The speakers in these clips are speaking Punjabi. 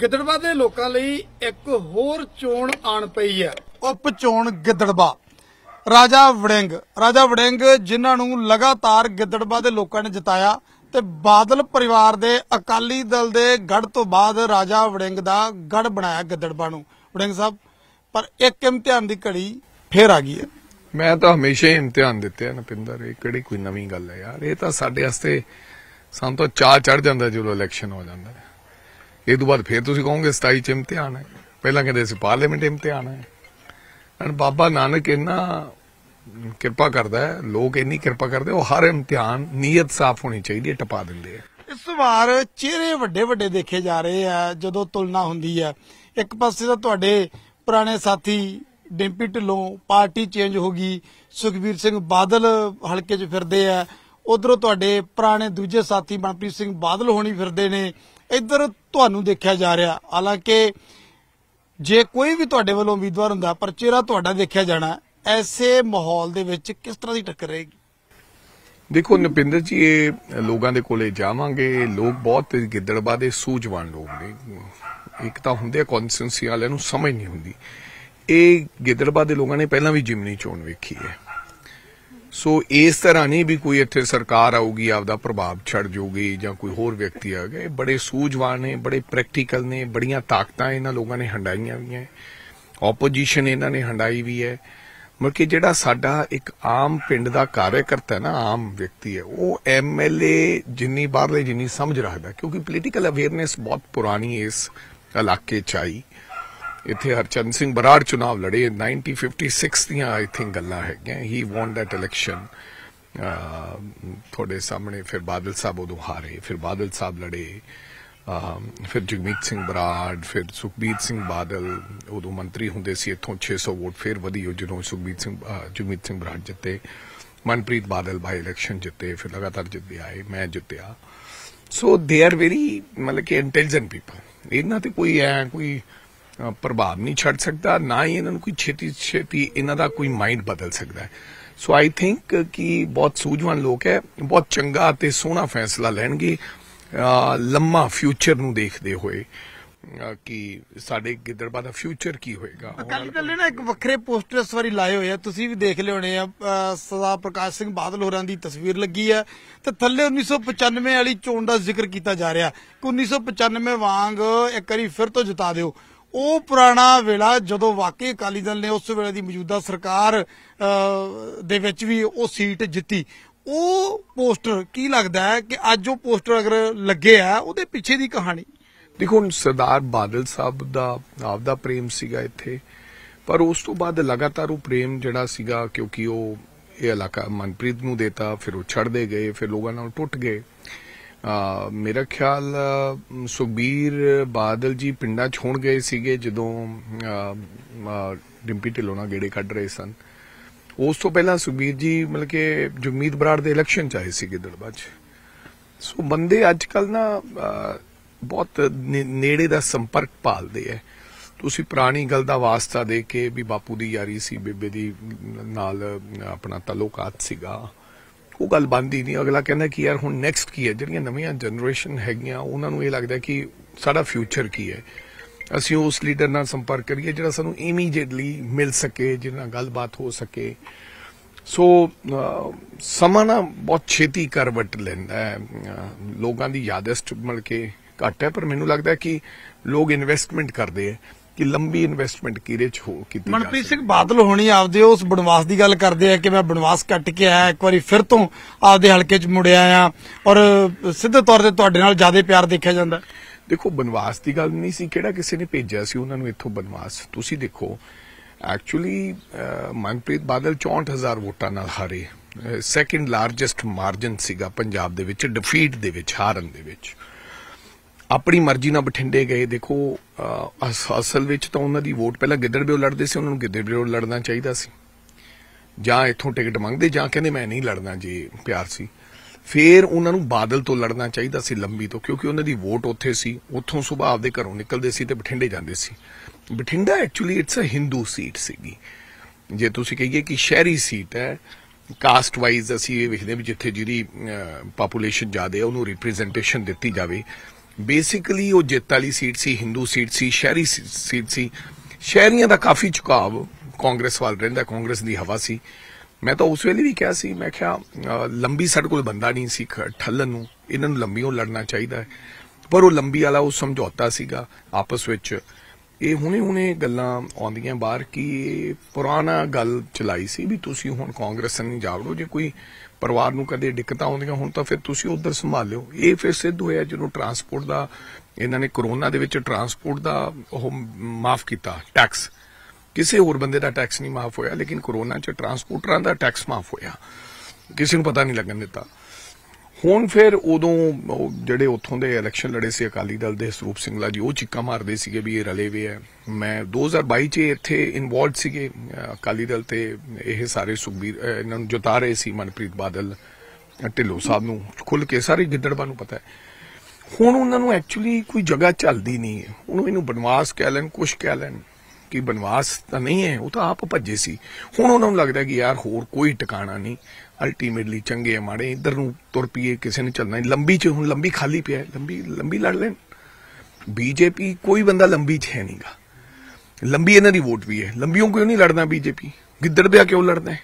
ਗਿੱਦੜਬਾ ਦੇ ਲੋਕਾਂ ਲਈ ਇੱਕ ਹੋਰ ਚੋਣ ਆਣ ਪਈ ਹੈ ਉਪ ਚੋਣ ਗਿੱਦੜਬਾ ਰਾਜਾ ਵੜਿੰਗ ਰਾਜਾ ਵੜਿੰਗ ਜਿਨ੍ਹਾਂ ਨੂੰ ਲਗਾਤਾਰ ਗਿੱਦੜਬਾ ਦੇ ਲੋਕਾਂ ਨੇ ਜਿਤਾਇਆ ਤੇ ਬਾਦਲ ਪਰਿਵਾਰ ਦੇ ਅਕਾਲੀ ਦਲ ਦੇ ਗੜ ਤੋਂ ਬਾਅਦ ਰਾਜਾ ਵੜਿੰਗ ਦਾ ਗੜ ਬਣਾਇਆ ਗਿੱਦੜਬਾ ਨੂੰ ਵੜਿੰਗ ਸਾਹਿਬ ਪਰ ਇੱਕ ਇਮਤਿਹਾਨ ਦੀ ਘੜੀ ਫੇਰ ਆ ਗਈ ਹੈ ਮੈਂ ਤਾਂ ਹਮੇਸ਼ਾ ਹੀ ਇਮਤਿਹਾਨ ਦਿੱਤੇ ਹਨ ਨਪਿੰਦਰ ਇਹ ਕਿਹੜੀ ਕੋਈ ਨਵੀਂ ਗੱਲ ਹੈ ਯਾਰ ਇਹ ਤਾਂ ਸਾਡੇ ਵਾਸਤੇ ਸਾਨੂੰ ਤਾਂ ਚਾਹ ਚੜ ਜਾਂਦਾ ਜਦੋਂ ਇਲੈਕਸ਼ਨ ਹੋ ਜਾਂਦਾ ਹੈ ਇਹ ਤੋਂ ਬਾਅਦ ਫਿਰ ਤੁਸੀਂ ਕਹੋਗੇ 27 ਚ ਇਮਤਿਹਾਨ ਹੈ ਪਹਿਲਾਂ ਕਹਿੰਦੇ ਸੀ ਪਾਰਲੀਮੈਂਟ ਇਮਤਿਹਾਨ ਹੈ ਅਨ ਬਾਬਾ ਨਾਨਕ ਇਹਨਾ ਕਿਰਪਾ ਕਰਦਾ ਹੈ ਲੋਕ ਇੰਨੀ ਕਿਰਪਾ ਕਰਦੇ ਉਹ ਹਰ ਇਮਤਿਹਾਨ ਨੀਅਤ ਸਾਫ਼ ਹੋਣੀ ਚਾਹੀਦੀ ਹੈ ਟਪਾ ਦਿੰਦੇ ਆ ਇਸ ਵਾਰ ਚਿਹਰੇ ਵੱਡੇ ਵੱਡੇ ਦੇਖੇ ਜਾ ਰਹੇ ਆ ਜਦੋਂ ਤੁਲਨਾ ਹੁੰਦੀ ਹੈ ਇੱਕ ਪਾਸੇ ਤਾਂ ਤੁਹਾਡੇ ਪੁਰਾਣੇ ਸਾਥੀ ਡਿੰਪੀ ਢਿੱਲੋਂ ਪਾਰਟੀ ਚੇਂਜ ਹੋ ਗਈ ਸੁਖਬੀਰ ਸਿੰਘ ਬਾਦਲ ਹਲਕੇ 'ਚ ਫਿਰਦੇ ਆ ਉਧਰੋਂ ਤੁਹਾਡੇ ਪੁਰਾਣੇ ਦੂਜੇ ਸਾਥੀ ਮਨਪ੍ਰੀਤ ਸਿੰਘ ਬਾਦਲ ਹੋਣੀ ਫਿਰਦੇ ਨੇ ਇੱਧਰ ਤੁਹਾਨੂੰ ਦੇਖਿਆ ਜਾ ਰਿਹਾ ਹਾਲਾਂਕਿ ਜੇ ਕੋਈ ਵੀ ਤੁਹਾਡੇ ਵੱਲੋਂ ਉਮੀਦਵਾਰ ਹੁੰਦਾ ਪਰ ਚਿਹਰਾ ਤੁਹਾਡਾ ਦੇਖਿਆ ਜਾਣਾ ਐਸੇ ਮਾਹੌਲ ਦੇ ਵਿੱਚ ਕਿਸ ਤਰ੍ਹਾਂ ਦੀ ਟੱਕਰ ਰਹੇਗੀ ਦੇਖੋ ਨਪਿੰਦਰ ਜੀ ਇਹ ਲੋਕਾਂ ਦੇ ਕੋਲੇ ਜਾਵਾਂਗੇ ਲੋਕ ਬਹੁਤ ਗਿੱਦੜਬਾ ਦੇ ਸੂਝਵਾਨ ਲੋਕ ਨੇ ਇੱਕ ਤਾਂ ਹੁੰਦੇ ਆ ਕੌਨਸੈਂਸੀ ਵਾਲਿਆਂ ਨੂੰ ਸਮਝ ਨਹੀਂ ਹੁੰਦੀ ਇਹ ਗਿੱਦੜਬਾ ਦੇ ਲੋਕਾਂ ਨੇ ਪਹਿਲਾਂ ਵੀ ਜਿਮਨੀ ਚੋਣ ਵੇਖੀ ਹੈ ਸੋ ਇਸ ਤਰ੍ਹਾਂ ਨਹੀਂ ਵੀ ਕੋਈ ਇੱਥੇ ਸਰਕਾਰ ਆਊਗੀ ਆਪਦਾ ਪ੍ਰਭਾਵ ਛੱਡ ਜੂਗੀ ਜਾਂ ਕੋਈ ਹੋਰ ਵਿਅਕਤੀ ਆ ਗਿਆ ਬੜੇ ਸੂਝਵਾਨ ਨੇ ਬੜੇ ਪ੍ਰੈਕਟੀਕਲ ਨੇ ਬੜੀਆਂ ਤਾਕਤਾਂ ਇਹਨਾਂ ਲੋਕਾਂ ਨੇ ਹੰਡਾਈਆਂ ਵੀ ਐ ਆਪੋਜੀਸ਼ਨ ਇਹਨਾਂ ਨੇ ਹੰਡਾਈ ਵੀ ਐ ਮਤਲਬ ਜਿਹੜਾ ਸਾਡਾ ਇੱਕ ਆਮ ਪਿੰਡ ਦਾ ਕਾਰਜਕਰਤਾ ਨਾ ਆਮ ਵਿਅਕਤੀ ਹੈ ਉਹ ਐਮਐਲਏ ਜਿੰਨੀ ਬਾਹਰਲੇ ਜਿੰਨੀ ਸਮਝ ਰੱਖਦਾ ਕਿਉਂਕਿ ਪੋਲੀਟੀਕਲ ਅਵੇਅਰਨੈਸ ਬਹੁਤ ਪੁਰਾਣੀ ਇਸ ਇਲਾਕੇ ਚ ਆਈ ਇੱਥੇ ਹਰਚੰਦ ਸਿੰਘ ਬਰਾੜ ਚੋਣ ਲੜੇ 1956 ਦੀਆਂ ਆਈ ਥਿੰਕ ਗੱਲਾਂ ਹੈਗੀਆਂ ਹੀ ਵੌਨ ਦੈਟ ਇਲੈਕਸ਼ਨ ਥੋੜੇ ਸਾਹਮਣੇ ਫਿਰ ਬਾਦਲ ਸਾਹਿਬ ਉਹਦੋਂ ਹਾਰੇ ਫਿਰ ਬਾਦਲ ਸਾਹਿਬ ਲੜੇ ਫਿਰ ਜਗਮੀਤ ਸਿੰਘ ਬਰਾੜ ਫਿਰ ਸੁਖਬੀਰ ਸਿੰਘ ਬਾਦਲ ਉਦੋਂ ਮੰਤਰੀ ਹੁੰਦੇ ਸੀ ਇੱਥੋਂ 600 ਵੋਟ ਫਿਰ ਵਧੀ ਜਦੋਂ ਸੁਖਬੀਰ ਸਿੰਘ ਜਗਮੀਤ ਸਿੰਘ ਬਰਾੜ ਜਿੱਤੇ ਮਨਪ੍ਰੀਤ ਬਾਦਲ ਬਾਈ ਇਲੈਕਸ਼ਨ ਜਿੱਤੇ ਫਿਰ ਲਗਾਤਾਰ ਜਿੱਤਦੇ ਆਏ ਮੈਂ ਜਿੱਤਿਆ ਸੋ ਦੇ ਆਰ ਵੈਰੀ ਮਤਲਬ ਕਿ ਇੰਟੈਲੀਜੈਂਟ ਪੀਪਲ ਇਹਨਾਂ ਤੇ ਕੋਈ ਹੈ ਕੋਈ ਪ੍ਰਭਾਵ ਨਹੀਂ ਛੱਡ ਸਕਦਾ ਨਾ ਹੀ ਇਹਨਾਂ ਨੂੰ ਕੋਈ ਛੇਤੀ ਛੇਤੀ ਇਹਨਾਂ ਦਾ ਕੋਈ ਮਾਈਂਡ ਬਦਲ ਸਕਦਾ ਸੋ ਆਈ ਥਿੰਕ ਕਿ ਬਹੁਤ ਸੂਝਵਾਨ ਲੋਕ ਹੈ ਬਹੁਤ ਚੰਗਾ ਤੇ ਸੋਹਣਾ ਫੈਸਲਾ ਲੈਣਗੇ ਲੰਮਾ ਫਿਊਚਰ ਨੂੰ ਦੇਖਦੇ ਹੋਏ ਕਿ ਸਾਡੇ ਗਿੱਦੜਬਾ ਦਾ ਫਿਊਚਰ ਕੀ ਹੋਏਗਾ ਅਕਾਲੀ ਦਲ ਨੇ ਨਾ ਇੱਕ ਵੱਖਰੇ ਪੋਸਟਰ ਇਸ ਵਾਰੀ ਲਾਏ ਹੋਏ ਆ ਤੁਸੀਂ ਵੀ ਦੇਖ ਲਿਓ ਨੇ ਆ ਸਦਾ ਪ੍ਰਕਾਸ਼ ਸਿੰਘ ਬਾਦਲ ਹੋਰਾਂ ਦੀ ਤਸਵੀਰ ਲੱਗੀ ਆ ਤੇ ਥੱਲੇ 1995 ਵਾਲੀ ਚੋਣ ਦਾ ਜ਼ਿਕਰ ਕੀਤਾ ਜਾ ਰਿਹਾ ਕਿ 1995 ਵਾਂਗ ਇੱਕ ਵਾਰੀ ਫਿਰ ਤੋਂ ਜਿਤਾ ਦਿਓ ਉਹ ਪੁਰਾਣਾ ਵੇਲਾ ਜਦੋਂ ਵਾਕਈ ਅਕਾਲੀ ਦਲ ਨੇ ਉਸ ਵੇਲੇ ਦੀ ਮੌਜੂਦਾ ਸਰਕਾਰ ਦੇ ਵਿੱਚ ਵੀ ਉਹ ਸੀਟ ਜਿੱਤੀ ਉਹ ਪੋਸਟਰ ਕੀ ਲੱਗਦਾ ਹੈ ਕਿ ਅੱਜ ਉਹ ਪੋਸਟਰ ਅਗਰ ਲੱਗੇ ਆ ਉਹਦੇ ਪਿੱਛੇ ਦੀ ਕਹਾਣੀ ਦੇਖੋ ਸਰਦਾਰ ਬਾਦਲ ਸਾਹਿਬ ਦਾ ਆਪਦਾ ਪ੍ਰੇਮ ਸੀਗਾ ਇੱਥੇ ਪਰ ਉਸ ਤੋਂ ਬਾਅਦ ਲਗਾਤਾਰ ਉਹ ਪ੍ਰੇਮ ਜਿਹੜਾ ਸੀਗਾ ਕਿਉਂਕਿ ਉਹ ਇਹ ਇਲਾਕਾ ਮਨਪ੍ਰੀਤ ਨੂੰ ਦੇਤਾ ਫਿਰ ਉਹ ਛੱਡਦੇ ਗਏ ਫਿਰ ਲੋਕਾਂ ਨਾਲ ਟੁੱਟ ਗਏ ਮੇਰਾ ਖਿਆਲ ਸੁਖਬੀਰ ਬਾਦਲ ਜੀ ਪਿੰਡਾਂ ਛੋਣ ਗਏ ਸੀਗੇ ਜਦੋਂ ਡਿੰਪੀ ਢਿਲੋਣਾ ਗੇੜੇ ਕੱਢ ਰਹੇ ਸਨ ਉਸ ਤੋਂ ਪਹਿਲਾਂ ਸੁਖਬੀਰ ਜੀ ਮਤਲਬ ਕਿ ਜਗਮੀਤ ਬਰਾੜ ਦੇ ਇਲੈਕਸ਼ਨ ਚਾਹੇ ਸੀਗੇ ਦਲਬਾ ਸੋ ਬੰਦੇ ਅੱਜ ਕੱਲ ਨਾ ਬਹੁਤ ਨੇੜੇ ਦਾ ਸੰਪਰਕ ਪਾਲਦੇ ਐ ਤੁਸੀਂ ਪੁਰਾਣੀ ਗੱਲ ਦਾ ਵਾਸਤਾ ਦੇ ਕੇ ਵੀ ਬਾਪੂ ਦੀ ਯਾਰੀ ਸੀ ਬੇਬੇ ਦੀ ਨਾਲ ਆਪਣਾ ਤਾਲੁਕਾਤ ਸੀਗਾ ਉਹ ਗੱਲ ਬੰਦੀ ਨਹੀਂ ਅਗਲਾ ਕਹਿੰਦਾ ਕਿ ਯਾਰ ਹੁਣ ਨੈਕਸਟ ਕੀ ਹੈ ਜਿਹੜੀਆਂ ਨਵੀਆਂ ਜਨਰੇਸ਼ਨ ਹੈਗੀਆਂ ਉਹਨਾਂ ਨੂੰ ਇਹ ਲੱਗਦਾ ਕਿ ਸਾਡਾ ਫਿਊਚਰ ਕੀ ਹੈ ਅਸੀਂ ਉਸ ਲੀਡਰ ਨਾਲ ਸੰਪਰਕ ਕਰੀਏ ਜਿਹੜਾ ਸਾਨੂੰ ਇਮੀਡੀਏਟਲੀ ਮਿਲ ਸਕੇ ਜਿਹਨਾਂ ਨਾਲ ਗੱਲਬਾਤ ਹੋ ਸਕੇ ਸੋ ਸਮਾਂ ਨਾ ਬਹੁਤ ਛੇਤੀ ਕਰਵਟ ਲੈਂਦਾ ਹੈ ਲੋਕਾਂ ਦੀ ਯਾਦਸਟ ਮਿਲ ਕੇ ਘੱਟ ਹੈ ਪਰ ਮੈਨੂੰ ਲੱਗਦਾ ਕਿ ਲੋਕ ਇਨਵੈਸਟਮੈਂਟ ਕਰਦੇ ਹੈ ਕਿ ਲੰਬੀ ਇਨਵੈਸਟਮੈਂਟ ਕਿਰੇ ਚ ਹੋ ਕੀਤੀ ਜਾ ਮਨਪ੍ਰੀਤ ਸਿੰਘ ਬਾਦਲ ਹੋਣੀ ਆਪਦੇ ਉਸ ਬਨਵਾਸ ਦੀ ਗੱਲ ਕਰਦੇ ਆ ਕਿ ਮੈਂ ਬਨਵਾਸ ਕੱਟ ਕੇ ਆਇਆ ਇੱਕ ਵਾਰੀ ਫਿਰ ਤੋਂ ਆਪਦੇ ਹਲਕੇ ਚ ਮੁੜਿਆ ਆ ਔਰ ਸਿੱਧੇ ਤੌਰ ਤੇ ਤੁਹਾਡੇ ਨਾਲ ਜ਼ਿਆਦਾ ਪਿਆਰ ਦੇਖਿਆ ਜਾਂਦਾ ਦੇਖੋ ਬਨਵਾਸ ਦੀ ਗੱਲ ਨਹੀਂ ਸੀ ਕਿਹੜਾ ਕਿਸੇ ਨੇ ਭੇਜਿਆ ਸੀ ਉਹਨਾਂ ਨੂੰ ਇੱਥੋਂ ਬਨਵਾਸ ਤੁਸੀਂ ਦੇਖੋ ਐਕਚੁਅਲੀ ਮਨਪ੍ਰੀਤ ਬਾਦਲ 64000 ਵੋਟਾਂ ਨਾਲ ਹਾਰੇ ਸੈਕਿੰਡ ਲਾਰਜੈਸਟ ਮਾਰਜਨ ਸੀਗਾ ਪੰਜਾਬ ਦੇ ਵਿੱਚ ਡਿਫੀਟ ਦੇ ਵਿੱਚ ਹਾਰਨ ਦੇ ਵਿੱਚ ਆਪਣੀ ਮਰਜ਼ੀ ਨਾਲ ਬਠਿੰਡੇ ਗਏ ਦੇਖੋ ਅਸਲ ਵਿੱਚ ਤਾਂ ਉਹਨਾਂ ਦੀ ਵੋਟ ਪਹਿਲਾਂ ਗਿੱਦੜਬਿਓ ਲੜਦੇ ਸੀ ਉਹਨਾਂ ਨੂੰ ਗਿੱਦੜਬਿਓ ਲੜਨਾ ਚਾਹੀਦਾ ਸੀ ਜਾਂ ਇੱਥੋਂ ਟਿਕਟ ਮੰਗਦੇ ਜਾਂ ਕਹਿੰਦੇ ਮੈਂ ਨਹੀਂ ਲੜਨਾ ਜੀ ਪਿਆਰ ਸੀ ਫੇਰ ਉਹਨਾਂ ਨੂੰ ਬਾਦਲ ਤੋਂ ਲੜਨਾ ਚਾਹੀਦਾ ਸੀ ਲੰਬੀ ਤੋਂ ਕਿਉਂਕਿ ਉਹਨਾਂ ਦੀ ਵੋਟ ਉੱਥੇ ਸੀ ਉੱਥੋਂ ਸੁਭਾਅ ਆਪਦੇ ਘਰੋਂ ਨਿਕਲਦੇ ਸੀ ਤੇ ਬਠਿੰਡੇ ਜਾਂਦੇ ਸੀ Bathinda actually it's a Hindu seat ਸੀਗੀ ਜੇ ਤੁਸੀਂ ਕਹੀਏ ਕਿ ਸ਼ਹਿਰੀ ਸੀਟ ਹੈ ਕਾਸਟ ਵਾਈਜ਼ ਅਸੀਂ ਇਹ ਵੇਖਦੇ ਵੀ ਜਿੱਥੇ ਜਿਹੜੀ ਪਾਪੂਲੇਸ਼ਨ ਜ਼ਿਆਦਾ ਹੈ ਉਹਨੂੰ ਰਿਪਰੈਜ਼ੈਂਟੇਸ਼ਨ ਦਿੱਤੀ ਜਾਵੇ ਬੇਸਿਕਲੀ ਉਹ ਜਿੱਤ ਵਾਲੀ ਸੀਟ ਸੀ ਹਿੰਦੂ ਸੀਟ ਸੀ ਸ਼ਹਿਰੀ ਸੀਟ ਸੀ ਸ਼ਹਿਰੀਆਂ ਦਾ ਕਾਫੀ ਚੁਕਾਵ ਕਾਂਗਰਸ ਵਾਲ ਰਹਿੰਦਾ ਕਾਂਗਰਸ ਦੀ ਹਵਾ ਸੀ ਮੈਂ ਤਾਂ ਉਸ ਵੇਲੇ ਵੀ ਕਿਹਾ ਸੀ ਮੈਂ ਕਿਹਾ ਲੰਬੀ ਸੜਕ ਕੋਈ ਬੰਦਾ ਨਹੀਂ ਸੀ ਠੱਲਣ ਨੂੰ ਇਹਨਾਂ ਨੂੰ ਲੰਬੀਓਂ ਲੜਨਾ ਚਾਹੀਦਾ ਪਰ ਉਹ ਲੰਬੀ ਵਾਲਾ ਉਹ ਸਮਝੌਤਾ ਸੀਗਾ ਆਪਸ ਵਿੱਚ ਇਹ ਹੁਣੇ-ਹੁਣੇ ਗੱਲਾਂ ਆਉਂਦੀਆਂ ਬਾਹਰ ਕਿ ਇਹ ਪੁਰਾਣਾ ਗੱਲ ਚਲਾਈ ਸੀ ਵੀ ਤੁਸੀਂ ਹੁਣ ਕਾਂਗਰਸ ਨਹੀਂ ਜਾਵੜੋ ਜੇ ਕੋਈ ਪਰਿਵਾਰ ਨੂੰ ਕਦੇ ਦਿੱਕਤਾਂ ਆਉਂਦੀਆਂ ਹੁਣ ਤਾਂ ਫਿਰ ਤੁਸੀਂ ਉਧਰ ਸੰਭਾਲ ਲਿਓ ਇਹ ਫਿਰ ਸਿੱਧ ਹੋਇਆ ਜਦੋਂ ਟਰਾਂਸਪੋਰਟ ਦਾ ਇਹਨਾਂ ਨੇ ਕਰੋਨਾ ਦੇ ਵਿੱਚ ਟਰਾਂਸਪੋਰਟ ਦਾ ਉਹ ਮਾਫ ਕੀਤਾ ਟੈਕਸ ਕਿਸੇ ਹੋਰ ਬੰਦੇ ਦਾ ਟੈਕਸ ਨਹੀਂ ਮਾਫ ਹੋਇਆ ਲੇਕਿਨ ਕਰੋਨਾ 'ਚ ਟਰਾਂਸਪੋਰਟਰਾਂ ਦਾ ਟੈਕਸ ਮਾਫ ਹੋਇਆ ਕਿਸੇ ਨੂੰ ਪਤਾ ਨਹੀਂ ਲੱਗਣ ਦਿੱਤਾ ਹੁਣ ਫਿਰ ਉਦੋਂ ਜਿਹੜੇ ਉੱਥੋਂ ਦੇ ਇਲੈਕਸ਼ਨ ਲੜੇ ਸੀ ਅਕਾਲੀ ਦਲ ਦੇ ਸਰੂਪ ਸਿੰਘਲਾ ਜੀ ਉਹ ਚਿੱਕਾ ਮਾਰਦੇ ਸੀਗੇ ਵੀ ਇਹ ਰਲੇ ਵੇ ਹੈ ਮੈਂ 2022 ਚ ਇੱਥੇ ਇਨਵੋਲਡ ਸੀਗੇ ਅਕਾਲੀ ਦਲ ਤੇ ਇਹ ਸਾਰੇ ਸੁਖਬੀਰ ਇਹਨਾਂ ਨੂੰ ਜੁਤਾ ਰਹੇ ਸੀ ਮਨਪ੍ਰੀਤ ਬਾਦਲ ਢਿੱਲੋਂ ਸਾਹਿਬ ਨੂੰ ਖੁੱਲ ਕੇ ਸਾਰੇ ਗਿੱਦੜਬਾਂ ਨੂੰ ਪਤਾ ਹੈ ਹੁਣ ਉਹਨਾਂ ਨੂੰ ਐਕਚੁਅਲੀ ਕੋਈ ਜਗ੍ਹਾ ਚੱਲਦੀ ਨਹੀਂ ਹੈ ਉਹਨੂੰ ਇਹਨੂੰ ਬਨਵਾਸ ਕਹਿ ਲੈਣ ਕੁਛ ਕਹਿ ਲੈਣ ਕਿ ਬਨਵਾਸ ਤਾਂ ਨਹੀਂ ਹੈ ਉਹ ਤਾਂ ਆਪ ਭੱਜੇ ਸੀ ਹੁਣ ਉਹਨਾਂ ਨੂੰ ਲੱਗਦਾ ਕਿ ਯਾਰ ਹੋਰ ਕੋਈ ਟਿਕਾਣਾ ਨਹੀਂ ਅਲਟੀਮੇਟਲੀ ਚੰਗੇ ਮਾੜੇ ਇਧਰ ਨੂੰ ਤੁਰ ਪਈਏ ਕਿਸੇ ਨੇ ਚੱਲਣਾ ਲੰਬੀ ਚ ਹੁਣ ਲੰਬੀ ਖਾਲੀ ਪਿਆ ਲੰਬੀ ਲੰਬੀ ਲੜ ਲੈਣ ਬੀਜੇਪੀ ਕੋਈ ਬੰਦਾ ਲੰਬੀ ਚ ਹੈ ਨਹੀਂਗਾ ਲੰਬੀ ਇਹਨਾਂ ਦੀ ਵੋਟ ਵੀ ਹੈ ਲੰਬੀਆਂ ਕਿਉਂ ਨਹੀਂ ਲੜਦਾ ਬੀਜੇਪੀ ਗਿੱਦੜ ਬਿਆ ਕਿਉਂ ਲੜਦਾ ਹੈ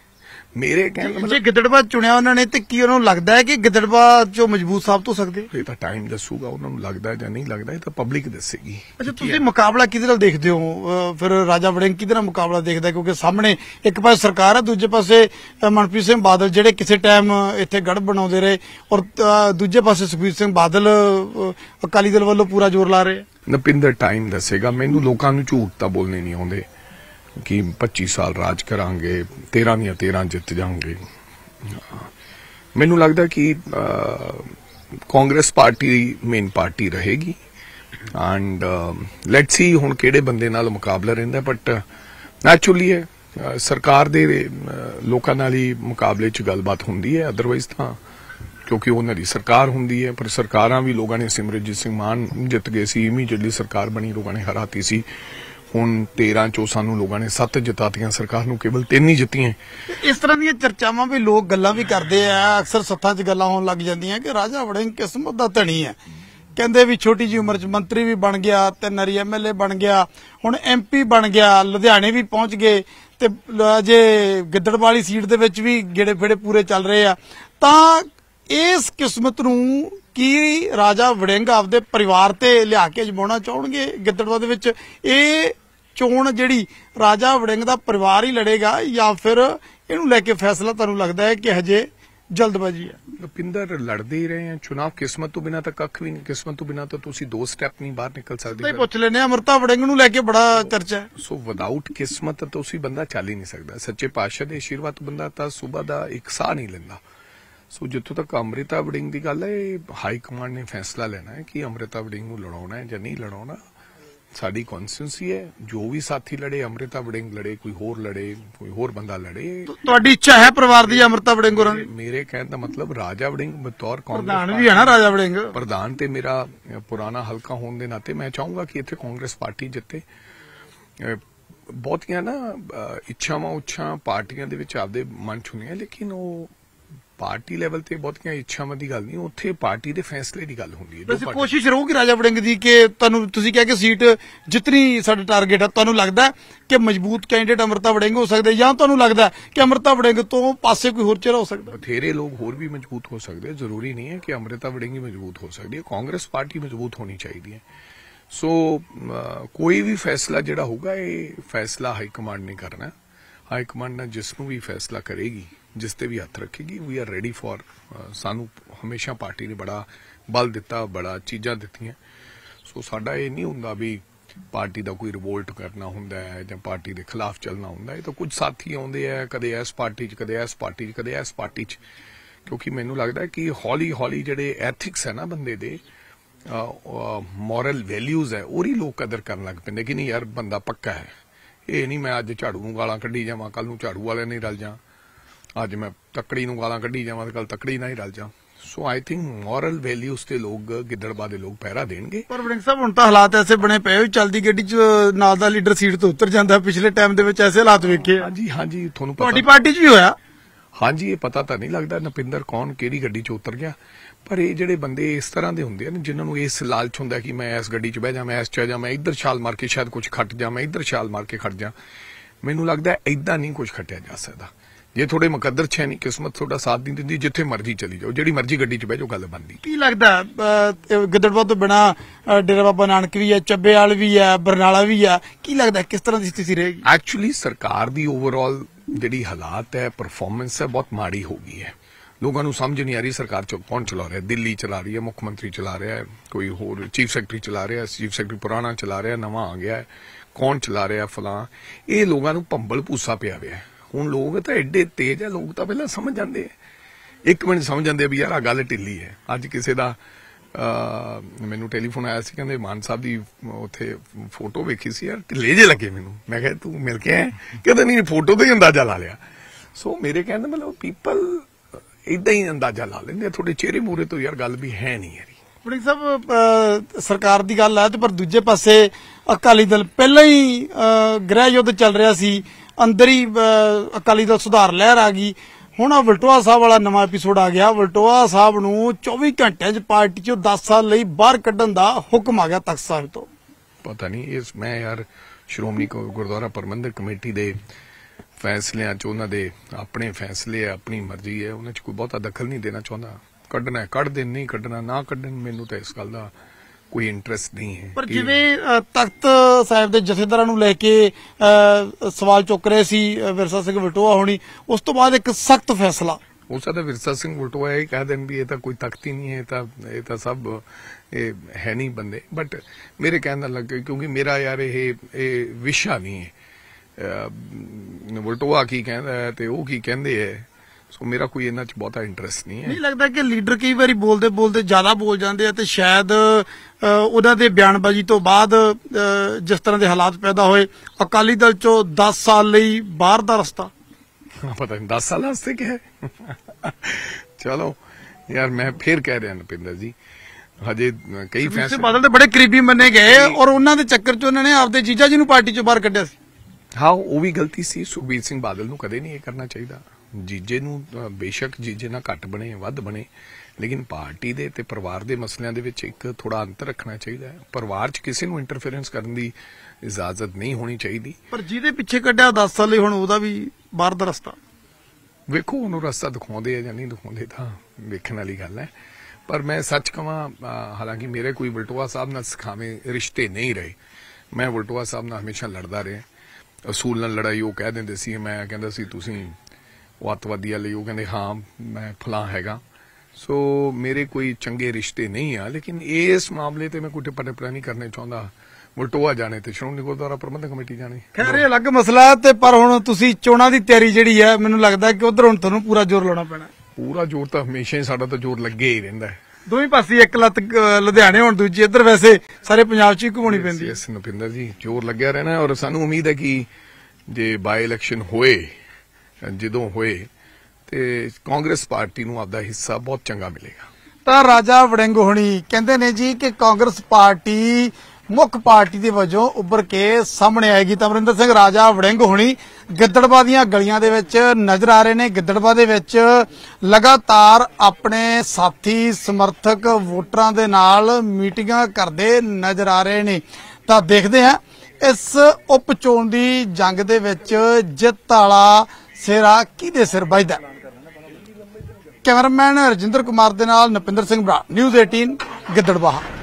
ਮੇਰੇ ਕਹਿਣ ਦਾ ਜੇ ਮਤਲਬ ਗਿੱਦੜਬਾ ਚੁਣਿਆ ਉਹਨਾਂ ਨੇ ਤੇ ਕੀ ਉਹਨਾਂ ਨੂੰ ਲੱਗਦਾ ਹੈ ਕਿ ਗਿੱਦੜਬਾ ਚੋਂ ਮਜ਼ਬੂਤ ਸਾਬਤ ਹੋ ਸਕਦੇ ਇਹ ਤਾਂ ਟਾਈਮ ਦੱਸੂਗਾ ਉਹਨਾਂ ਨੂੰ ਲੱਗਦਾ ਜਾਂ ਨਹੀਂ ਲੱਗਦਾ ਇਹ ਤਾਂ ਪਬਲਿਕ ਦੱਸੇਗੀ ਅੱਛਾ ਤੁਸੀਂ ਮੁਕਾਬਲਾ ਕਿਹਦੇ ਨਾਲ ਦੇਖਦੇ ਹੋ ਫਿਰ ਰਾਜਾ ਵੜਿੰਗ ਕਿਹਦੇ ਨਾਲ ਮੁਕਾਬਲਾ ਦੇਖਦਾ ਕਿਉਂਕਿ ਸਾਹਮਣੇ ਇੱਕ ਪਾਸੇ ਸਰਕਾਰ ਹੈ ਦੂਜੇ ਪਾਸੇ ਮਨਪ੍ਰੀਤ ਸਿੰਘ ਬਾਦਲ ਜਿਹੜੇ ਕਿਸੇ ਟਾਈਮ ਇੱਥੇ ਗੜ ਬਣਾਉਂਦੇ ਰਹੇ ਔਰ ਦੂਜੇ ਪਾਸੇ ਸੁਖਬੀਰ ਸਿੰਘ ਬਾਦਲ ਅਕਾਲੀ ਦਲ ਵੱਲੋਂ ਪੂਰਾ ਜ਼ੋਰ ਲਾ ਰਹੇ ਨਪਿੰਦਰ ਟਾਈਮ ਦੱਸੇਗਾ ਮੈਨੂੰ ਲੋਕਾਂ ਨੂੰ ਝੂਠ ਤਾਂ ਬੋਲਨੇ ਨਹੀਂ ਆਉਂਦੇ ਕਿ 25 ਸਾਲ ਰਾਜ ਕਰਾਂਗੇ 13 ਦੀਆਂ 13 ਜਿੱਤ ਜਾਵਾਂਗੇ ਮੈਨੂੰ ਲੱਗਦਾ ਕਿ ਕਾਂਗਰਸ ਪਾਰਟੀ ਮੇਨ ਪਾਰਟੀ ਰਹੇਗੀ ਐਂਡ ਲੈਟਸ ਸੀ ਹੁਣ ਕਿਹੜੇ ਬੰਦੇ ਨਾਲ ਮੁਕਾਬਲਾ ਰਹਿੰਦਾ ਬਟ ਨੈਚੁਰਲੀ ਹੈ ਸਰਕਾਰ ਦੇ ਲੋਕਾਂ ਨਾਲ ਹੀ ਮੁਕਾਬਲੇ 'ਚ ਗੱਲਬਾਤ ਹੁੰਦੀ ਹੈ ਅਦਰਵਾਇਜ਼ ਤਾਂ ਕਿਉਂਕਿ ਉਹਨਾਂ ਦੀ ਸਰਕਾਰ ਹੁੰਦੀ ਹੈ ਪਰ ਸਰਕਾਰਾਂ ਵੀ ਲੋਕਾਂ ਨੇ ਸਿਮਰਜੀਤ ਸਿੰਘ ਮਾਨ ਜਿੱਤ ਗਏ ਸੀ ਇਮੀਡੀਏਟਲੀ ਸਰਕਾਰ ਬਣੀ ਲੋਕਾਂ ਨੇ ਹਰਾਤੀ ਸੀ ਹੁਣ 13 ਚੋਂ ਸਾਨੂੰ ਲੋਕਾਂ ਨੇ 7 ਜਿਤਾਤੀਆਂ ਸਰਕਾਰ ਨੂੰ ਕੇਵਲ 3 ਹੀ ਜਿੱਤੀਆਂ ਇਸ ਤਰ੍ਹਾਂ ਦੀਆਂ ਚਰਚਾਵਾਂ ਵੀ ਲੋਕ ਗੱਲਾਂ ਵੀ ਕਰਦੇ ਆ ਅਕਸਰ ਸੱਥਾਂ 'ਚ ਗੱਲਾਂ ਹੋਣ ਲੱਗ ਜਾਂਦੀਆਂ ਕਿ ਰਾਜਾ ਵੜਿੰਗ ਕਿਸਮਤ ਦਾ ਧਣੀ ਹੈ ਕਹਿੰਦੇ ਵੀ ਛੋਟੀ ਜੀ ਉਮਰ 'ਚ ਮੰਤਰੀ ਵੀ ਬਣ ਗਿਆ ਤੇ ਨਰੀ ਐਮਐਲਏ ਬਣ ਗਿਆ ਹੁਣ ਐਮਪੀ ਬਣ ਗਿਆ ਲੁਧਿਆਣੇ ਵੀ ਪਹੁੰਚ ਗਏ ਤੇ ਜੇ ਗਿੱਦੜਵਾਲੀ ਸੀਟ ਦੇ ਵਿੱਚ ਵੀ ਗੇੜੇ ਫੇੜੇ ਪੂਰੇ ਚੱਲ ਰਹੇ ਆ ਤਾਂ ਇਸ ਕਿਸਮਤ ਨੂੰ ਕੀ ਰਾਜਾ ਵੜਿੰਗ ਆਪਦੇ ਪਰਿਵਾਰ ਤੇ ਲਿਆ ਕੇ ਜਮਾਉਣਾ ਚਾਹਣਗੇ ਗਿੱਦੜਵਾ ਦੇ ਵਿੱਚ ਇਹ ਚੋਣ ਜਿਹੜੀ ਰਾਜਾ ਵੜਿੰਗ ਦਾ ਪਰਿਵਾਰ ਹੀ ਲੜੇਗਾ ਜਾਂ ਫਿਰ ਇਹਨੂੰ ਲੈ ਕੇ ਫੈਸਲਾ ਤੁਹਾਨੂੰ ਲੱਗਦਾ ਹੈ ਕਿ ਹਜੇ ਜਲਦਬਾਜ਼ੀ ਹੈ ਰੁਪਿੰਦਰ ਲੜਦੇ ਹੀ ਰਹੇ ਆ ਚੋਣ ਕਿਸਮਤ ਤੋਂ ਬਿਨਾ ਤਾਂ ਕੱਖ ਵੀ ਨਹੀਂ ਕਿਸਮਤ ਤੋਂ ਬਿਨਾ ਤਾਂ ਤੁਸੀਂ ਦੋ ਸਟੈਪ ਨਹੀਂ ਬਾਹਰ ਨਿਕਲ ਸਕਦੇ ਨਹੀਂ ਪੁੱਛ ਲੈਨੇ ਅਮਰਤਾ ਵੜਿੰਗ ਨੂੰ ਲੈ ਕੇ ਬੜਾ ਚਰਚਾ ਹੈ ਸੋ ਵਿਦਆਊਟ ਕਿਸਮਤ ਤਾਂ ਤੁਸੀਂ ਬੰਦਾ ਚੱਲ ਹੀ ਨਹੀਂ ਸਕਦਾ ਸੱਚੇ ਪਾਤਸ਼ਾਹ ਦੇ ਅਸ਼ੀਰਵਾਦ ਤੋਂ ਬੰਦਾ ਤਾਂ ਸੂਬਾ ਦਾ ਇੱਕ ਸਾਹ ਨਹੀਂ ਲੈਂਦਾ ਸੋ ਜਿੱਥੋਂ ਤੱਕ ਅਮ੍ਰਿਤਾ ਵੜਿੰਗ ਦੀ ਗੱਲ ਹੈ ਹਾਈ ਕਮਾਂਡ ਨੇ ਫੈਸਲਾ ਲੈਣਾ ਹੈ ਕਿ ਅਮ੍ਰਿਤਾ ਵੜਿੰਗ ਨੂੰ ਲੜਾਉਣਾ ਹੈ ਜਾਂ ਨਹੀਂ ਲੜਾਉਣਾ ਸਾਡੀ ਕੌਨਸੈਂਸੀ ਹੈ ਜੋ ਵੀ ਸਾਥੀ ਲੜੇ ਅਮ੍ਰਿਤਾ ਵੜਿੰਗ ਲੜੇ ਕੋਈ ਹੋਰ ਲੜੇ ਕੋਈ ਹੋਰ ਬੰਦਾ ਲੜੇ ਤੁਹਾਡੀ ਇੱਛਾ ਹੈ ਪਰਿਵਾਰ ਦੀ ਅਮ੍ਰਿਤਾ ਵੜਿੰਗ ਹੋਰਾਂ ਦੀ ਮੇਰੇ ਕਹਿਣ ਦਾ ਮਤਲਬ ਰਾਜਾ ਵੜਿੰਗ ਬਤੌਰ ਕਾਂਗਰਸ ਪ੍ਰਧਾਨ ਵੀ ਹੈ ਨਾ ਰਾਜਾ ਵੜਿੰਗ ਪ੍ਰਧਾਨ ਤੇ ਮੇਰਾ ਪੁਰਾਣਾ ਹਲਕਾ ਹੋਣ ਦੇ ਨਾਤੇ ਮੈਂ ਚਾਹੂੰਗਾ ਕਿ ਇੱਥੇ ਕਾਂਗਰਸ ਪਾਰਟੀ ਜਿੱਤੇ ਬਹੁਤੀਆਂ ਨਾ ਇੱਛਾਵਾਂ ਉੱਚਾ ਪਾਰਟੀਆਂ ਦੇ ਵਿੱਚ ਆਪਦੇ ਮਨ ਚ ਹੁੰਦੀਆਂ ਲੇਕਿਨ ਉਹ ਪਾਰਟੀ ਲੈਵਲ ਤੇ ਬਹੁਤੀਆਂ ਇੱਛਾਵਾਂ ਦੀ ਗੱਲ ਨਹੀਂ ਉੱਥੇ ਪਾਰਟੀ ਦੇ ਫੈਸਲੇ ਦੀ ਗੱਲ ਹੁੰਦੀ ਹੈ ਤੁਸੀਂ ਕੋਸ਼ਿਸ਼ ਕਿ ਰਾਜਾ ਵੜਿੰਗ ਦੀ ਕਿ ਤੁਹਾਨੂੰ ਤੁਸੀਂ ਕਹਿ ਕੇ ਸੀਟ ਜਿਤਨੀ ਸਾਡਾ ਟਾਰਗੇਟ ਹੈ ਤੁਹਾਨੂੰ ਲੱਗਦਾ ਕਿ ਮਜ਼ਬੂਤ ਕੈਂਡੀਡੇਟ ਅਮਰਤਾ ਵੜਿੰਗ ਹੋ ਸਕਦੇ ਜਾਂ ਤੁਹਾਨੂੰ ਲੱਗਦਾ ਕਿ ਅਮਰਤਾ ਵੜਿੰਗ ਤੋਂ ਪਾਸੇ ਕੋਈ ਹੋਰ ਚਿਹਰਾ ਹੋ ਸਕਦਾ ਬਥੇਰੇ ਲੋਕ ਹੋਰ ਵੀ ਮਜ਼ਬੂਤ ਹੋ ਸਕਦੇ ਜ਼ਰੂਰੀ ਨਹੀਂ ਹੈ ਕਿ ਅਮਰਤਾ ਵੜਿੰਗ ਹੀ ਮਜ਼ਬੂਤ ਹੋ ਸਕਦੀ ਹੈ ਕਾਂਗਰਸ ਪਾਰਟੀ ਮਜ਼ਬੂਤ ਹੋਣੀ ਚਾਹੀਦੀ ਹੈ ਸੋ ਕੋਈ ਵੀ ਫੈਸਲਾ ਜਿਹੜਾ ਹੋਊਗਾ ਇਹ ਫੈਸਲਾ ਹਾਈ ਕਮਾਂਡ ਨੇ ਕਰਨਾ ਹਾਈ ਕਮਾਂਡ ਨਾਲ ਜਿਸ ਨੂੰ ਵੀ ਫੈਸਲਾ ਕਰੇਗੀ ਜਿਸ ਤੇ ਵੀ ਹੱਥ ਰੱਖੇਗੀ ਵੀ ਆਰ ਰੈਡੀ ਫॉर ਸਾਨੂੰ ਹਮੇਸ਼ਾ ਪਾਰਟੀ ਨੇ ਬੜਾ ਬਲ ਦਿੱਤਾ ਬੜਾ ਚੀਜ਼ਾਂ ਦਿੱਤੀਆਂ ਸੋ ਸਾਡਾ ਇਹ ਨਹੀਂ ਹੁੰਦਾ ਵੀ ਪਾਰਟੀ ਦਾ ਕੋਈ ਰਿਵੋਲਟ ਕਰਨਾ ਹੁੰਦਾ ਹੈ ਜਾਂ ਪਾਰਟੀ ਦੇ ਖਿਲਾਫ ਚੱਲਣਾ ਹੁੰਦਾ ਇਹ ਤਾਂ ਕੁਝ ਸਾਥੀ ਆਉਂਦੇ ਆ ਕਦੇ ਇਸ ਪਾਰਟੀ 'ਚ ਕਦੇ ਇਸ ਪਾਰਟੀ 'ਚ ਕਦੇ ਇਸ ਪਾਰਟੀ 'ਚ ਕਿਉਂਕਿ ਮੈਨੂੰ ਲੱਗਦਾ ਕਿ ਹੌਲੀ ਹੌਲੀ ਜਿਹੜੇ ਐਥਿਕਸ ਹੈ ਨਾ ਬੰਦੇ ਦੇ ਮੋਰਲ ਵੈਲਿਊਜ਼ ਹੈ ਉਹੀ ਲੋਕ ਕਦਰ ਕਰਨ ਲੱਗ ਪੈਂਦੇ ਕਿ ਨਹੀਂ ਯਾਰ ਬੰਦਾ ਪੱਕਾ ਹੈ ਇਹ ਨਹੀਂ ਮੈਂ ਅੱਜ ਝਾੜੂ ਨੂੰ ਗਾਲਾਂ ਕੱਢੀ ਜਾਵਾਂ ਕੱਲ ਨੂੰ ਝਾੜੂ ਵਾਲੇ ਨਹੀਂ ਰਲ ਜਾਵਾਂ ਅੱਜ ਮੈਂ ਤਕੜੀ ਨੂੰ ਗਾਲਾਂ ਕੱਢੀ ਜਾਵਾਂ ਤੇ ਕੱਲ ਤਕੜੀ ਨਾਲ ਹੀ ਰਲ ਜਾ so I think moral values ਤੇ ਲੋਕ ਗਿੱਦੜਬਾ ਦੇ ਲੋਕ ਪਹਿਰਾ ਦੇਣਗੇ ਪਰ ਵਰਿੰਗ ਸਾਹਿਬ ਹੁਣ ਤਾਂ ਹਾਲਾਤ ਐਸੇ ਬਣੇ ਪਏ ਹੋ ਚਲਦੀ ਗੱਡੀ 'ਚ ਨਾਲ ਦਾ ਲੀਡਰ ਸੀਟ ਤੋਂ ਉਤਰ ਜਾਂਦਾ ਪਿਛਲੇ ਟਾਈਮ ਦੇ ਵਿੱਚ ਐਸੇ ਹਾਲਾਤ ਵੇਖੇ ਹਾਂਜੀ ਹਾਂਜੀ ਤੁਹਾਨੂੰ ਪਤਾ ਤੁਹਾਡੀ ਪਾਰਟੀ 'ਚ ਵੀ ਹੋਇਆ ਹਾਂਜੀ ਇਹ ਪਤਾ ਤਾਂ ਨਹੀਂ ਲੱਗਦਾ ਨਪਿੰਦਰ ਕੌਣ ਕਿਹੜੀ ਗੱਡੀ 'ਚ ਉਤਰ ਗਿਆ ਪਰ ਇਹ ਜਿਹੜੇ ਬੰਦੇ ਇਸ ਤਰ੍ਹਾਂ ਦੇ ਹੁੰਦੇ ਆ ਨਾ ਜਿਨ੍ਹਾਂ ਨੂੰ ਇਸ ਲਾਲਚ ਹੁੰਦਾ ਕਿ ਮੈਂ ਇਸ ਗੱਡੀ 'ਚ ਬਹਿ ਜਾ ਮੈਂ ਇਸ 'ਚ ਜਾ ਮੈਂ ਇੱਧਰ ਛਾਲ ਮਾਰ ਕੇ ਸ਼ਾਇਦ ਕੁਝ ਖੱਟ ਜਾ ਮੈਂ ਇੱਧਰ ਛਾਲ ਮਾਰ ਕੇ ਖੜ ਜਾ ਮੈਨੂੰ ਲੱਗਦਾ ਐਦਾਂ ਨਹੀਂ ਕੁਝ ਖੱਟਿਆ ਜਾ ਸਕਦਾ ਜੇ ਤੁਹਾਡੇ ਮੁਕੱਦਰ ਛੈ ਨਹੀਂ ਕਿਸਮਤ ਤੁਹਾਡਾ ਸਾਥ ਨਹੀਂ ਦਿੰਦੀ ਜਿੱਥੇ ਮਰਜ਼ੀ ਚਲੀ ਜਾਓ ਜਿਹੜੀ ਮਰਜ਼ੀ ਗੱਡੀ 'ਚ ਬਹਿ ਜਾਓ ਗੱਲ ਬੰਦੀ ਕੀ ਲੱਗਦਾ ਗਿੱਦੜਬਾਹ ਤੋਂ ਬਿਨਾ ਡੇਰਾ ਬਾਬਾ ਨਾਨਕ ਵੀ ਹੈ ਵਾਲ ਵੀ ਹੈ ਬਰਨਾਲਾ ਵੀ ਹੈ ਕੀ ਲੱਗਦਾ ਕਿਸ ਤਰ੍ਹਾਂ ਦੀ ਸਥਿਤੀ ਰਹੇਗੀ ਐਕਚੁਅਲੀ ਸਰਕਾਰ ਦੀ ਓਵਰਆਲ ਜਿਹੜੀ ਹਾਲਾਤ ਹੈ ਪਰਫਾਰਮੈਂਸ ਹੈ ਬਹੁਤ ਮਾੜੀ ਹੋ ਗਈ ਹੈ ਲੋਕਾਂ ਨੂੰ ਸਮਝ ਨਹੀਂ ਆ ਰਹੀ ਸਰਕਾਰ ਚੋਂ ਕੌਣ ਚਲਾ ਰਿਹਾ ਦਿੱਲੀ ਚਲਾ ਰਹੀ ਹੈ ਮੁੱਖ ਮੰਤਰੀ ਚਲਾ ਰਿਹਾ ਹੈ ਕੋਈ ਹੋਰ ਚੀਫ ਸੈਕਟਰੀ ਚਲਾ ਰਿਹਾ ਹੈ ਚੀਫ ਸੈਕਟਰੀ ਪੁਰਾਣਾ ਚਲਾ ਰਿਹਾ ਨਵਾਂ ਆ ਗਿਆ ਹੈ ਕੌਣ ਚਲਾ ਰਿਹਾ ਫਲਾਂ ਇਹ ਲੋਕਾਂ ਨੂੰ ਭੰਬਲ ਪੂਸਾ ਪਿਆ ਹੋਇਆ ਹੈ ਹੁਣ ਲੋਕ ਤਾਂ ਐਡੇ ਤੇਜ਼ ਆ ਲੋਕ ਤਾਂ ਪਹਿਲਾਂ ਸਮਝ ਜਾਂਦੇ ਆ ਇੱਕ ਮਿੰਟ ਸਮਝ ਜਾਂਦੇ ਵੀ ਯਾਰ ਆ ਗੱਲ ਢਿੱਲੀ ਹੈ ਅੱਜ ਕਿਸੇ ਦਾ ਮੈਨੂੰ ਟੈਲੀਫੋਨ ਆਇਆ ਸੀ ਕਹਿੰਦੇ ਮਾਨ ਸਾਹਿਬ ਦੀ ਉੱਥੇ ਫੋਟੋ ਵੇਖੀ ਸੀ ਯਾਰ ਢਿੱਲੇ ਜੇ ਲੱਗੇ ਮੈਨੂੰ ਮੈਂ ਕਿਹਾ ਤੂੰ ਮਿਲ ਕੇ ਆਇਆ ਕਹਿੰਦਾ ਨਹੀਂ ਫੋਟੋ ਤੇ ਹੀ ਅੰਦਾਜ਼ਾ ਲਾ ਲਿਆ ਸੋ ਮੇਰੇ ਕਹਿੰਦੇ ਮਤਲਬ ਪੀਪਲ ਇਦਾਂ ਹੀ ਅੰਦਾਜ਼ਾ ਲਾ ਲੈਂਦੇ ਤੁਹਾਡੇ ਚਿਹਰੇ ਮੂਰੇ ਤੋਂ ਯਾਰ ਗੱਲ ਵੀ ਹੈ ਨਹੀਂ ਯਾਰੀ ਬੜੀ ਸਭ ਸਰਕਾਰ ਦੀ ਗੱਲ ਆ ਤੇ ਪਰ ਦੂਜੇ ਪਾਸੇ ਅਕਾਲੀ ਦਲ ਪਹਿਲਾਂ ਹੀ ਗ੍ਰਹਿ ਯੁੱਧ ਚੱਲ ਰਿਹਾ ਸੀ ਅੰਦਰ ਹੀ ਅਕਾਲੀ ਦਲ ਸੁਧਾਰ ਲਹਿਰ ਆ ਗਈ ਹੁਣ ਆ ਵਲਟੋਆ ਸਾਹਿਬ ਵਾਲਾ ਨਵਾਂ ਐਪੀਸੋਡ ਆ ਗਿਆ ਵਲਟੋਆ ਸਾਹਿਬ ਨੂੰ 24 ਘੰਟਿਆਂ 'ਚ ਪਾਰਟੀ 'ਚੋਂ 10 ਸਾਲ ਲਈ ਬਾਹਰ ਕੱਢਣ ਦਾ ਹੁਕਮ ਆ ਗਿਆ ਤਖਤ ਸਾਹਿਬ ਤੋਂ ਪਤਾ ਨਹੀਂ ਇਸ ਮੈਂ ਯਾਰ ਸ਼੍ਰੋਮਣੀ ਗੁਰਦੁਆਰਾ ਪ੍ਰਬੰਧਕ ਕਮੇਟੀ ਦੇ ਫੈਸਲਿਆਂ 'ਚ ਉਹਨਾਂ ਦੇ ਆਪਣੇ ਫੈਸਲੇ ਆ ਆਪਣੀ ਮਰਜ਼ੀ ਹੈ ਉਹਨਾਂ 'ਚ ਕੋਈ ਬਹੁਤਾ ਦਖਲ ਨਹੀਂ ਦੇਣਾ ਚਾਹੁੰਦਾ ਕੱਢਣਾ ਕੱਢ ਦੇ ਨਹੀਂ ਕੱਢਣਾ ਨਾ ਕੱਢਣ ਮੈਨੂੰ ਤਾਂ ਇਸ ਗੱਲ ਦਾ ਕੋਈ ਇੰਟਰਸਟ ਨਹੀਂ ਹੈ ਪਰ ਜਿਵੇਂ ਤਖਤ ਸਾਹਿਬ ਦੇ ਜਥੇਦਾਰਾਂ ਨੂੰ ਲੈ ਕੇ ਸਵਾਲ ਚੁੱਕ ਰਹੇ ਸੀ ਵਿਰਸਾ ਸਿੰਘ ਵਟੋਆ ਹੋਣੀ ਉਸ ਤੋਂ ਬਾਅਦ ਇੱਕ ਸਖਤ ਫੈਸਲਾ ਹੋ ਸਕਦਾ ਵਿਰਸਾ ਸਿੰਘ ਵਟੋਆ ਇਹ ਕਹਿ ਦੇਣ ਵੀ ਇਹ ਤਾਂ ਕੋਈ ਤਖਤ ਹੀ ਨਹੀਂ ਹੈ ਤਾਂ ਇਹ ਤਾਂ ਸਭ ਇਹ ਹੈ ਨਹੀਂ ਬੰਦੇ ਬਟ ਮੇਰੇ ਕਹਿਣ ਦਾ ਲੱਗੇ ਕਿਉਂਕਿ ਮੇਰਾ ਯਾਰ ਇਹ ਇਹ ਵਿਸ਼ਾ ਨਹੀਂ ਹੈ ਵਟੋਆ ਕੀ ਕਹਿੰਦਾ ਤੇ ਉਹ ਕੀ ਕਹਿੰਦੇ ਹੈ ਸੋ ਮੇਰਾ ਕੋਈ ਇਹਨਾਂ 'ਚ ਬਹੁਤਾ ਇੰਟਰਸਟ ਨਹੀਂ ਹੈ ਨਹੀਂ ਲੱਗਦਾ ਕਿ ਲੀਡਰ ਕਈ ਵਾਰੀ ਬੋਲਦੇ ਬੋਲਦੇ ਜ਼ਿਆਦਾ ਬੋਲ ਜਾਂਦੇ ਆ ਤੇ ਸ਼ਾਇਦ ਉਹਨਾਂ ਦੇ ਬਿਆਨਬਾਜ਼ੀ ਤੋਂ ਬਾਅਦ ਜਿਸ ਤਰ੍ਹਾਂ ਦੇ ਹਾਲਾਤ ਪੈਦਾ ਹੋਏ ਅਕਾਲੀ ਦਲ 'ਚੋਂ 10 ਸਾਲ ਲਈ ਬਾਹਰ ਦਾ ਰਸਤਾ ਪਤਾ ਨਹੀਂ 10 ਸਾਲ ਵਾਸਤੇ ਕਿ ਹੈ ਚਲੋ ਯਾਰ ਮੈਂ ਫੇਰ ਕਹਿ ਰਿਹਾ ਨਪਿੰਦਰ ਜੀ ਹਜੇ ਕਈ ਫੈਸਲੇ ਬਾਦਲ ਤੇ ਬੜੇ ਕਰੀਬੀ ਮੰਨੇ ਗਏ ਔਰ ਉਹਨਾਂ ਦੇ ਚੱਕਰ 'ਚ ਉਹਨਾਂ ਨੇ ਆਪਦੇ ਜੀਜਾ ਜੀ ਨੂੰ ਪਾਰਟੀ 'ਚੋਂ ਬਾਹਰ ਕੱਢਿਆ ਸੀ ਹਾਂ ਉਹ ਵੀ ਗਲਤੀ ਸੀ ਸੁਖਬੀਰ ਸਿੰਘ ਬਾਦਲ ਨੂੰ ਕਦੇ ਨਹੀਂ ਇਹ ਕਰਨਾ ਚਾਹੀਦਾ ਜੀਜੇ ਨੂੰ ਬੇਸ਼ੱਕ ਜੀਜੇ ਨਾਲ ਘੱਟ ਬਣੇ ਵੱਧ ਬਣੇ ਲੇਕਿਨ ਪਾਰਟੀ ਦੇ ਤੇ ਪਰਿਵਾਰ ਦੇ ਮਸਲਿਆਂ ਦੇ ਵਿੱਚ ਇੱਕ ਥੋੜਾ ਅੰਤਰ ਰੱਖਣਾ ਚਾਹੀਦਾ ਹੈ ਪਰਿਵਾਰ 'ਚ ਕਿਸੇ ਨੂੰ ਇੰਟਰਫੇਰੈਂਸ ਕਰਨ ਦੀ ਇਜਾਜ਼ਤ ਨਹੀਂ ਹੋਣੀ ਚਾਹੀਦੀ ਪਰ ਜਿਹਦੇ ਪਿੱਛੇ ਕੱਢਿਆ 10 ਸਾਲ ਲਈ ਹੁਣ ਉਹਦਾ ਵੀ ਬਾਹਰ ਦਾ ਰਸਤਾ ਵੇਖੋ ਉਹਨੂੰ ਰਸਤਾ ਦਿਖਾਉਂਦੇ ਆ ਜਾਂ ਨਹੀਂ ਦਿਖਾਉਂਦੇ ਤਾਂ ਵੇਖਣ ਵਾਲੀ ਗੱਲ ਹੈ ਪਰ ਮੈਂ ਸੱਚ ਕਹਾਂ ਹਾਲਾਂਕਿ ਮੇਰੇ ਕੋਈ ਬਲਟੋਆ ਸਾਹਿਬ ਨਾਲ ਸਖਾਵੇਂ ਰਿਸ਼ਤੇ ਨਹੀਂ ਰਹੇ ਮੈਂ ਬਲਟੋਆ ਸਾਹਿਬ ਨਾਲ ਹਮੇਸ਼ਾ ਲੜਦਾ ਰਿਹਾ ਅਸੂਲ ਨਾਲ ਲੜਾਈ ਉਹ ਕਹਿ ਦਿੰਦੇ ਸੀ ਮੈਂ ਕਹਿੰਦਾ ਸੀ ਤੁਸੀਂ ਉਹ ਅੱਤਵਾਦੀਆਂ ਲਈ ਉਹ ਕਹਿੰਦੇ ਹਾਂ ਮੈਂ ਫਲਾ ਹੈਗਾ ਸੋ ਮੇਰੇ ਕੋਈ ਚੰਗੇ ਰਿਸ਼ਤੇ ਨਹੀਂ ਆ ਲੇਕਿਨ ਇਸ ਮਾਮਲੇ ਤੇ ਮੈਂ ਕੁਟੇ ਪਟੇ ਟਿੱਪਾ ਨਹੀਂ ਕਰਨੇ ਚਾਹੁੰਦਾ ਮਲਟੋਆ ਜਾਣੇ ਤੇ ਸ਼੍ਰੋਮਣੀ ਗੁਰਦੁਆਰਾ ਪ੍ਰਬੰਧਕ ਕਮੇਟੀ ਜਾਣੇ ਖੈਰ ਇਹ ਅਲੱਗ ਮਸਲਾ ਤੇ ਪਰ ਹੁਣ ਤੁਸੀਂ ਚੋਣਾਂ ਦੀ ਤਿਆਰੀ ਜਿਹੜੀ ਹੈ ਮੈਨੂੰ ਲੱਗਦਾ ਕਿ ਉਧਰ ਹੁਣ ਤੁਹਾਨੂੰ ਪੂਰਾ ਜ਼ੋਰ ਲਾਉਣਾ ਪੈਣਾ ਪੂਰਾ ਜ਼ੋਰ ਤਾਂ ਹਮੇਸ਼ਾ ਹੀ ਸਾਡਾ ਤਾਂ ਜ਼ੋਰ ਲੱਗੇ ਹੀ ਰਹਿੰਦਾ ਦੋਵੇਂ ਪਾਸੇ ਇੱਕ ਲੱਤ ਲੁਧਿਆਣੇ ਹੁਣ ਦੂਜੀ ਇੱਧਰ ਵੈਸੇ ਸਾਰੇ ਪੰਜਾਬ 'ਚ ਹੀ ਘੁਮਾਉਣੀ ਪੈਂਦੀ ਹੈ ਸਨਪਿੰਦਰ ਜੀ ਜ਼ੋਰ ਲੱਗਿਆ ਰਹਿਣਾ ਔਰ ਸਾਨੂੰ ਉਮੀਦ ਹੈ ਕਿ ਜੇ ਬਾਈ ਇਲੈਕਸ਼ਨ ਹੋਏ ਜਦੋਂ ਹੋਏ ਤੇ ਕਾਂਗਰਸ ਪਾਰਟੀ ਨੂੰ ਆਪਦਾ ਹਿੱਸਾ ਬਹੁਤ ਚੰਗਾ ਮਿਲੇਗਾ ਤਾਂ ਰਾਜਾ ਵੜਿੰਗ ਹੋਣੀ ਕਹਿੰਦੇ ਨੇ ਜੀ ਕਿ ਕਾਂਗਰਸ ਪਾਰਟੀ ਮੁੱਖ ਪਾਰਟੀ ਦੇ ਵਜੋਂ ਉੱਭਰ ਕੇ ਸਾਹਮਣੇ ਆਏਗੀ ਤਾਂ ਅਮਰਿੰਦਰ ਸਿੰਘ ਰਾਜਾ ਵੜਿੰਗ ਹੋਣੀ ਗਿੱਦੜਬਾ ਦੀਆਂ ਗਲੀਆਂ ਦੇ ਵਿੱਚ ਨਜ਼ਰ ਆ ਰਹੇ ਨੇ ਗਿੱਦੜਬਾ ਦੇ ਵਿੱਚ ਲਗਾਤਾਰ ਆਪਣੇ ਸਾਥੀ ਸਮਰਥਕ ਵੋਟਰਾਂ ਦੇ ਨਾਲ ਮੀਟਿੰਗਾਂ ਕਰਦੇ ਨਜ਼ਰ ਆ ਰਹੇ ਨੇ ਤਾਂ ਦੇਖਦੇ ਹਾਂ ਇਸ ਉਪਚੋਣ ਦੀ ਜੰਗ ਦੇ ਵਿੱਚ ਜਿੱਤ ਵਾਲਾ ਸੇਰਾ ਕਿਦੇ ਸਿਰ ਵੱਜਦਾ ਕੈਮਰਾਮੈਨ ਰਜਿੰਦਰ ਕੁਮਾਰ ਦੇ ਨਾਲ ਨਪਿੰਦਰ ਸਿੰਘ ਬਰਾ ਨਿਊਜ਼ 18 ਗਿੱਦੜਵਾਹਾ